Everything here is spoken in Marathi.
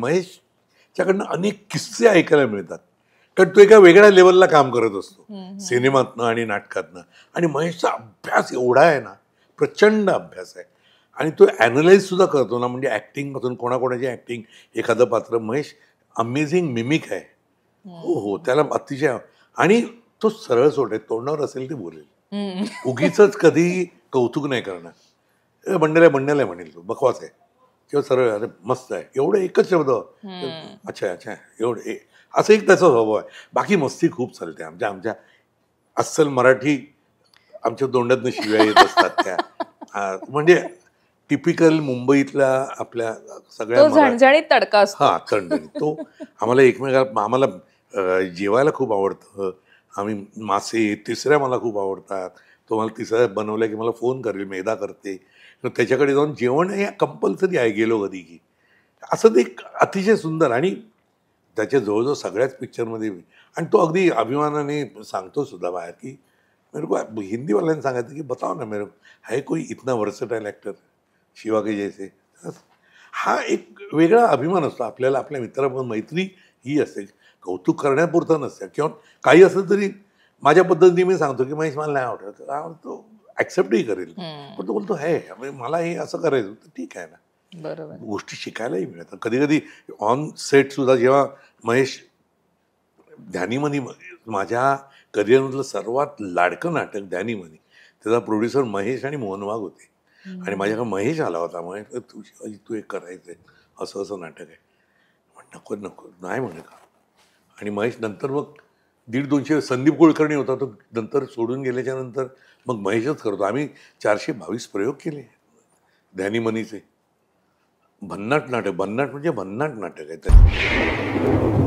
महेशच्याकडनं अनेक किस्से ऐकायला मिळतात कारण तो एका वेगळ्या लेवलला काम करत असतो सिनेमातनं आणि नाटकातनं आणि महेशचा अभ्यास एवढा आहे ना प्रचंड अभ्यास आहे आणि तो ॲनलाइज सुद्धा करतो ना म्हणजे ॲक्टिंगमधून कोणाकोणाची ऍक्टिंग एखादं पात्र महेश अमेझिंग मिमिक आहे हो हो त्याला अतिशय आणि तो सरळ सोट तोंडावर असेल ते बोलेल उगीच कधी कौतुक नाही करणार बंडल्या बंडल्या म्हणेल तो बकवास आहे किंवा सरळ अरे मस्त आहे एवढं एकच शब्द अच्छा अच्छा एवढं असं एक त्याचा स्वभाव आहे बाकी मस्ती खूप चालते आमच्या आमच्या अस्सल मराठी आमच्या तोंडातनं शिव्या येत असतात त्या म्हणजे टिपिकल मुंबईतल्या आपल्या सगळ्या तडका हा खंड तो आम्हाला एकमेकाला आम्हाला जेवायला खूप आवडतं आम्ही मासे तिसऱ्या मला खूप आवडतात तो मला तिसऱ्या बनवल्या की मला फोन करेल मेदा करते त्याच्याकडे जाऊन जेवण हे कंपल्सरी आहे गेलो कधी की असं ते एक अतिशय सुंदर आणि त्याच्या जवळजवळ सगळ्याच पिक्चरमध्ये आणि तो अगदी अभिमानाने सांगतो सुद्धा बाहेर की मेरे को हिंदीवाल्यांनी सांगायचं की बताव ना मेरे हाय कोई इतना वर्सटाईल ॲक्टर शिवा के जैसे हा एक वेगळा अभिमान असतो आपल्याला आपल्या मित्राबरोबर मैत्री ही असते कौतुक करण्यापुरतं नसतं किंवा काही असं तरी माझ्या पद्धतीने मी सांगतो की महेश मला नाही आवडत तर तो ॲक्सेप्टही करेल पण तो बोलतो हे म्हणजे मला हे असं करायचं तर ठीक आहे ना बरोबर गोष्टी शिकायलाही मिळतात कधी कधी ऑन सेट सुद्धा जेव्हा महेश ध्यानीमनी माझ्या करिअरमधलं सर्वात लाडकं नाटक ध्यानीमनी त्याचा प्रोड्युसर महेश आणि मोहन वाघ होते आणि माझ्याकडे महेश आला होता महेश तू तू एक करायचं असं असं नाटक आहे नको नको नाही म्हणे का आणि महेश नंतर मग दीड दोनशे संदीप कुलकर्णी होता तो नंतर सोडून गेल्याच्या नंतर मग महेशच करतो आम्ही चारशे बावीस प्रयोग केले ध्यानीमनीचे भन्नाट नाटक भन्नाट म्हणजे भन्नाट नाटक आहे त्या